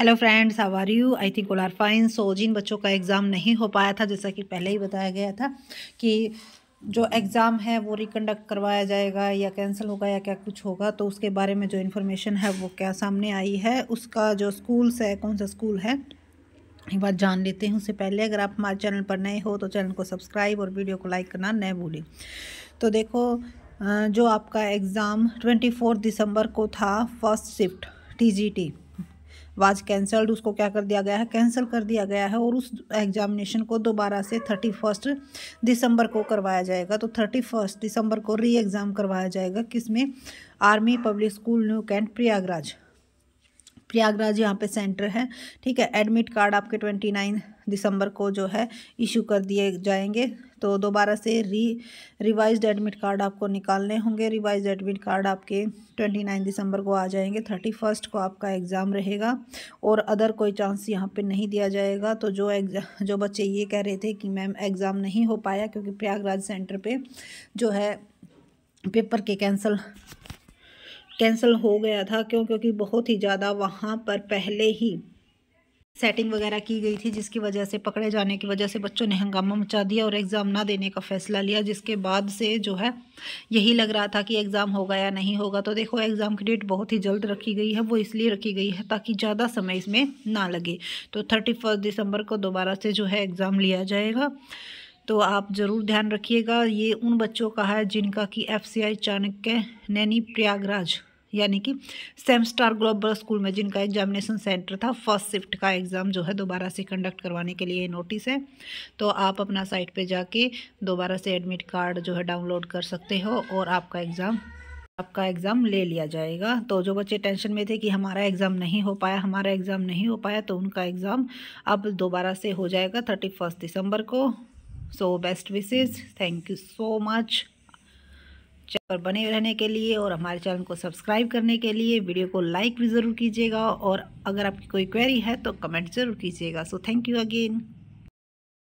hello friends how are you I think all are fine so जिन बच्चों का exam नहीं हो पाया था जैसा कि पहले ही बताया गया था कि जो एग्ज़ाम है वो रिकंडक्ट करवाया जाएगा या कैंसिल होगा या क्या कुछ होगा तो उसके बारे में जो इन्फॉर्मेशन है वो क्या सामने आई है उसका जो स्कूल्स है कौन सा स्कूल है एक बार जान लेते हैं उससे पहले अगर आप हमारे चैनल पर नए हो तो चैनल को सब्सक्राइब और वीडियो को लाइक करना न भूलें तो देखो जो आपका एग्ज़ाम ट्वेंटी दिसंबर को था first shift it was cancelled उसको क्या कर दिया गया है कैंसिल कर दिया गया है और उस एग्जामिनेशन को दोबारा से थर्टी फर्स्ट दिसंबर को करवाया जाएगा तो थर्टी फर्स्ट दिसंबर को री एग्ज़ाम करवाया जाएगा किसमें army public school new cantt Prayagraj Prayagraj यहाँ पे सेंटर है ठीक है एडमिट कार्ड आपके ट्वेंटी नाइन दिसंबर को जो है इशू कर दिए जाएंगे तो दोबारा से री रिवाइज एडमिट कार्ड आपको निकालने होंगे रिवाइज एडमिट कार्ड आपके ट्वेंटी नाइन दिसंबर को आ जाएंगे थर्टी फर्स्ट को आपका एग्ज़ाम रहेगा और अदर कोई चांस यहाँ पे नहीं दिया जाएगा तो जो एग्ज़ाम जो बच्चे ये कह रहे थे कि मैम एग्ज़ाम नहीं हो पाया क्योंकि प्रयागराज सेंटर पर जो है पेपर के कैंसिल कैंसिल हो गया था क्यों क्योंकि बहुत ही ज़्यादा वहाँ पर पहले ही सेटिंग वगैरह की गई थी जिसकी वजह से पकड़े जाने की वजह से बच्चों ने हंगामा मचा दिया और एग्ज़ाम ना देने का फ़ैसला लिया जिसके बाद से जो है यही लग रहा था कि एग्ज़ाम होगा या नहीं होगा तो देखो एग्ज़ाम की डेट बहुत ही जल्द रखी गई है वो इसलिए रखी गई है ताकि ज़्यादा समय इसमें ना लगे तो थर्टी फर्स्ट दिसंबर को दोबारा से जो है एग्ज़ाम लिया जाएगा तो आप ज़रूर ध्यान रखिएगा ये उन बच्चों का है जिनका कि F C I Chanakya Naini Prayagraj यानी कि सेम स्टार ग्लोबल स्कूल में जिनका एग्जामिनेशन सेंटर था फर्स्ट शिफ्ट का एग्ज़ाम जो है दोबारा से कंडक्ट करवाने के लिए नोटिस है तो आप अपना साइट पे जाके दोबारा से एडमिट कार्ड जो है डाउनलोड कर सकते हो और आपका एग्ज़ाम आपका एग्ज़ाम ले लिया जाएगा तो जो बच्चे टेंशन में थे कि हमारा एग्ज़ाम नहीं हो पाया हमारा एग्ज़ाम नहीं हो पाया तो उनका एग्ज़ाम अब दोबारा से हो जाएगा थर्टी फर्स्ट दिसंबर को so best wishes thank you so much channel पर बने रहने के लिए और हमारे चैनल को सब्सक्राइब करने के लिए वीडियो को लाइक भी ज़रूर कीजिएगा और अगर आपकी कोई क्वेरी है तो कमेंट ज़रूर कीजिएगा सो थैंक यू अगेन